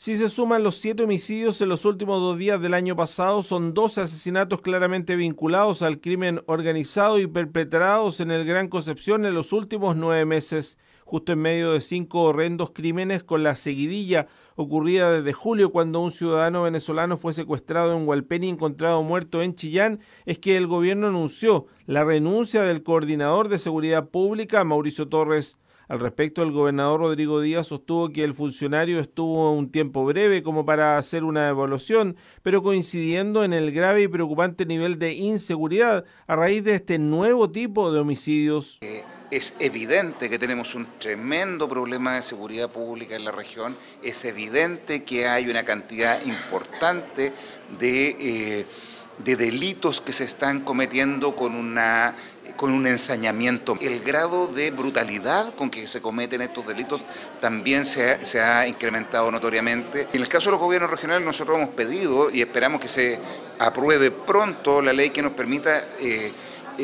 Si se suman los siete homicidios en los últimos dos días del año pasado, son 12 asesinatos claramente vinculados al crimen organizado y perpetrados en el Gran Concepción en los últimos nueve meses, justo en medio de cinco horrendos crímenes con la seguidilla ocurrida desde julio cuando un ciudadano venezolano fue secuestrado en Hualpén y encontrado muerto en Chillán, es que el gobierno anunció la renuncia del coordinador de seguridad pública, Mauricio Torres. Al respecto, el gobernador Rodrigo Díaz sostuvo que el funcionario estuvo un tiempo breve como para hacer una evaluación, pero coincidiendo en el grave y preocupante nivel de inseguridad a raíz de este nuevo tipo de homicidios. Eh, es evidente que tenemos un tremendo problema de seguridad pública en la región, es evidente que hay una cantidad importante de... Eh, de delitos que se están cometiendo con una con un ensañamiento. El grado de brutalidad con que se cometen estos delitos también se ha, incrementado notoriamente. En el caso de los gobiernos regionales nosotros hemos pedido y esperamos que se apruebe pronto la ley que nos permita eh,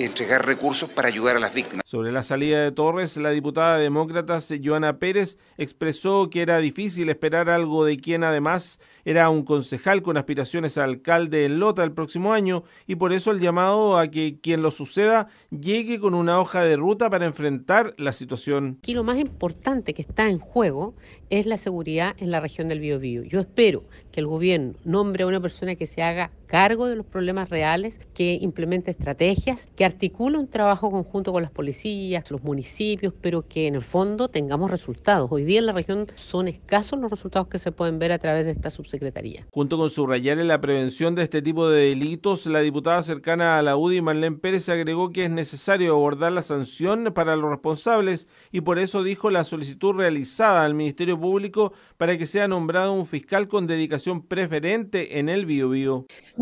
entregar recursos para ayudar a las víctimas. Sobre la salida de Torres, la diputada demócrata Joana Pérez expresó que era difícil esperar algo de quien además era un concejal con aspiraciones a alcalde en Lota el próximo año y por eso el llamado a que quien lo suceda llegue con una hoja de ruta para enfrentar la situación. Aquí lo más importante que está en juego es la seguridad en la región del Biobío. Yo espero que el gobierno nombre a una persona que se haga cargo de los problemas reales, que implemente estrategias, que articule un trabajo conjunto con las policías, los municipios, pero que en el fondo tengamos resultados. Hoy día en la región son escasos los resultados que se pueden ver a través de esta subsecretaría. Junto con subrayar en la prevención de este tipo de delitos, la diputada cercana a la UDI, Marlene Pérez, agregó que es necesario abordar la sanción para los responsables y por eso dijo la solicitud realizada al Ministerio Público para que sea nombrado un fiscal con dedicación preferente en el Bio.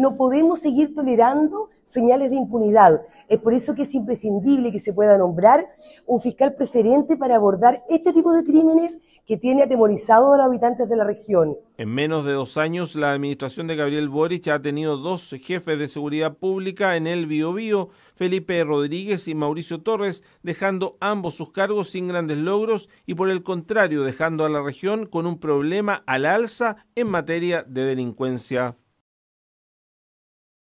No podemos seguir tolerando señales de impunidad. Es por eso que es imprescindible que se pueda nombrar un fiscal preferente para abordar este tipo de crímenes que tiene atemorizado a los habitantes de la región. En menos de dos años, la administración de Gabriel Boric ha tenido dos jefes de seguridad pública en el Biobío, Felipe Rodríguez y Mauricio Torres, dejando ambos sus cargos sin grandes logros y por el contrario dejando a la región con un problema al alza en materia de delincuencia.